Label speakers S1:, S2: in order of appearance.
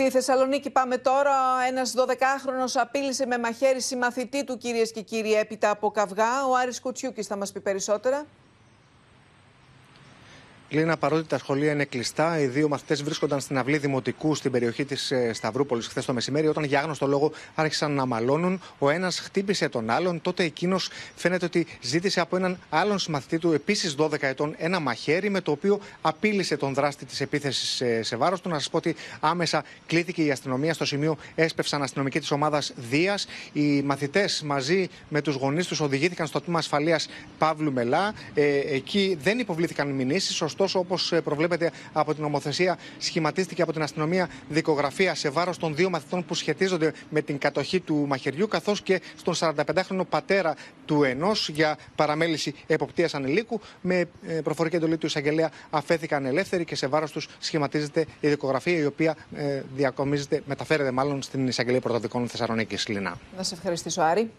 S1: Στη Θεσσαλονίκη πάμε τώρα. Ένας 12χρονο απείλησε με μαχαίρι συμμαθητή του, κυρίες και κύριοι, έπειτα από καυγά. Ο Άρης Κουτσιούκης θα μας πει περισσότερα.
S2: Λίνα, παρότι τα σχολεία είναι κλειστά, οι δύο μαθητές βρίσκονταν στην αυλή δημοτικού στην περιοχή της ε, Σταυρούπολης χθες το μεσημέρι, όταν για άγνωστο λόγο άρχισαν να μαλώνουν. Ο ένας χτύπησε τον άλλον. Τότε εκείνος φαίνεται ότι ζήτησε από έναν άλλον συμμαθητή του, επίσης 12 ετών, ένα μαχαίρι με το οποίο απείλησε τον δράστη της επίθεσης ε, σε βάρος του. Να σας πω ότι άμεσα κλήθηκε η αστυνομία στο σημείο, έσπευσαν αστυνομικοί της ομάδας Δίας. Οι μαθητές μαζί με τους γονείς τους οδηγήθηκαν στο τμήμα ασφαλείας Παύλου Μελά. Ε, εκεί δεν υποβλήθηκαν μηνύσεις, Ωστόσο, όπως ε, προβλέπεται από την νομοθεσία, σχηματίστηκε από την αστυνομία δικογραφία σε βάρος των δύο μαθητών που σχετίζονται με την κατοχή του μαχαιριού, καθώς και στον 45χρονο πατέρα του ενός για παραμέληση εποπτείας ανηλίκου. Με ε, προφορική εντολή του εισαγγελέα αφέθηκαν ελεύθεροι και σε βάρος τους σχηματίζεται η δικογραφία, η οποία ε, διακομίζεται, μεταφέρεται μάλλον στην εισαγγελία Πρωτοδικών Θεσσαλονίκης Λινά.
S3: Να σε ευχαριστήσω, Άρη.